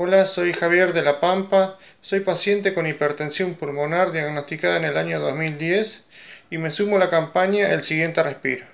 Hola, soy Javier de La Pampa, soy paciente con hipertensión pulmonar diagnosticada en el año 2010 y me sumo a la campaña El siguiente respiro.